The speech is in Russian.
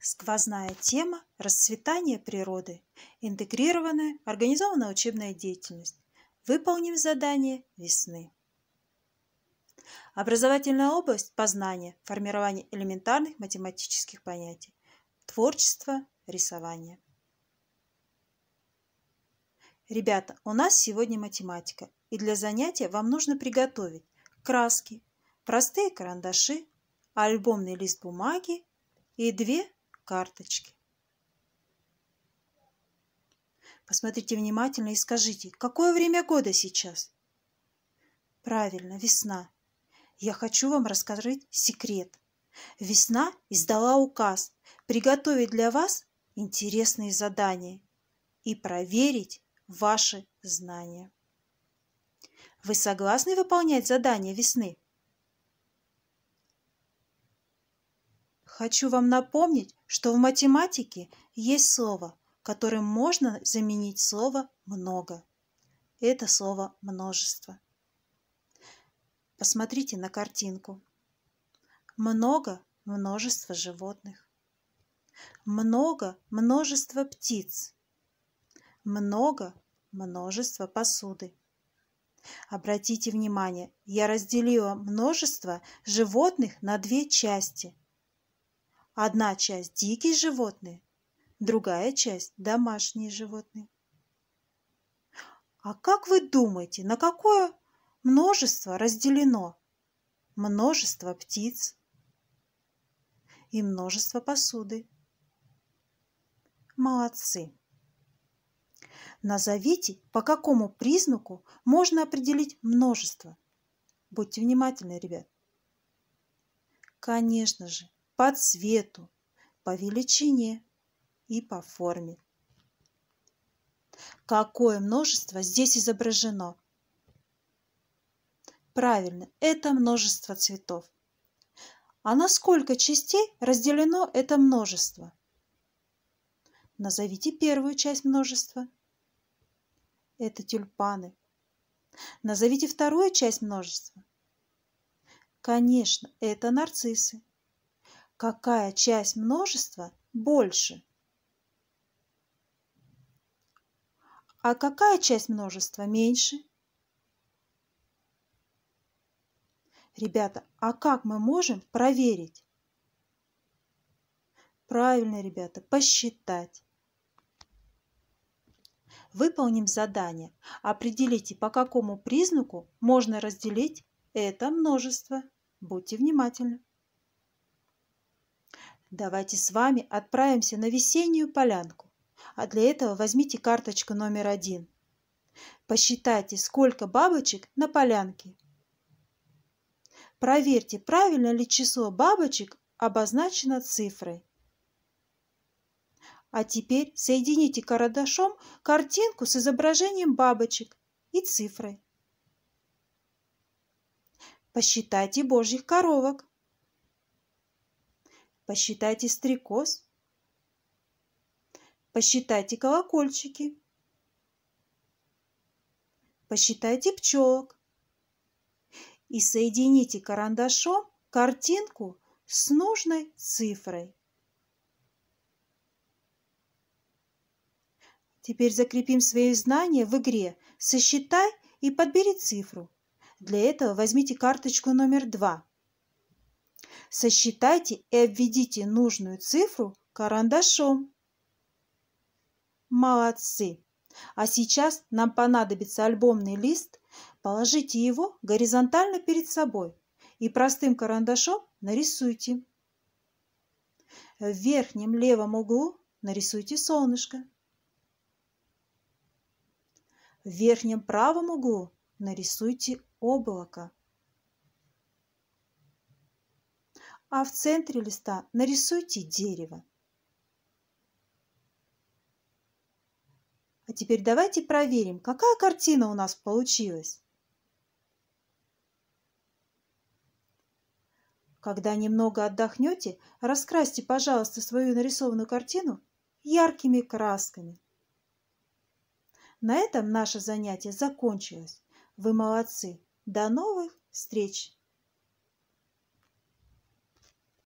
Сквозная тема – расцветание природы, интегрированная, организованная учебная деятельность. Выполним задание весны. Образовательная область – познание, формирование элементарных математических понятий, творчество, рисование. Ребята, у нас сегодня математика, и для занятия вам нужно приготовить краски, простые карандаши, альбомный лист бумаги и две карточки. Посмотрите внимательно и скажите, какое время года сейчас? Правильно, весна. Я хочу вам рассказать секрет. Весна издала указ приготовить для вас интересные задания и проверить ваши знания. Вы согласны выполнять задания весны? Хочу вам напомнить, что в математике есть слово, которым можно заменить слово «много». Это слово «множество». Посмотрите на картинку. Много – множество животных. Много – множество птиц. Много – множество посуды. Обратите внимание, я разделила множество животных на две части – Одна часть – дикие животные, другая часть – домашние животные. А как вы думаете, на какое множество разделено? Множество птиц и множество посуды. Молодцы! Назовите, по какому признаку можно определить множество. Будьте внимательны, ребят. Конечно же, по цвету, по величине и по форме. Какое множество здесь изображено? Правильно, это множество цветов. А на сколько частей разделено это множество? Назовите первую часть множества. Это тюльпаны. Назовите вторую часть множества. Конечно, это нарциссы какая часть множества больше. А какая часть множества меньше? Ребята, а как мы можем проверить? Правильно, ребята, посчитать. Выполним задание. Определите, по какому признаку можно разделить это множество. Будьте внимательны. Давайте с вами отправимся на весеннюю полянку, а для этого возьмите карточку номер один. Посчитайте, сколько бабочек на полянке. Проверьте, правильно ли число бабочек обозначено цифрой. А теперь соедините карандашом картинку с изображением бабочек и цифрой. Посчитайте божьих коровок. Посчитайте стрекоз. Посчитайте колокольчики. Посчитайте пчелок. И соедините карандашом картинку с нужной цифрой. Теперь закрепим свои знания в игре «Сосчитай» и подбери цифру. Для этого возьмите карточку номер два. Сосчитайте и обведите нужную цифру карандашом. Молодцы! А сейчас нам понадобится альбомный лист. Положите его горизонтально перед собой и простым карандашом нарисуйте. В верхнем левом углу нарисуйте солнышко. В верхнем правом углу нарисуйте облако. а в центре листа нарисуйте дерево. А теперь давайте проверим, какая картина у нас получилась. Когда немного отдохнете, раскрасьте, пожалуйста, свою нарисованную картину яркими красками. На этом наше занятие закончилось. Вы молодцы. До новых встреч!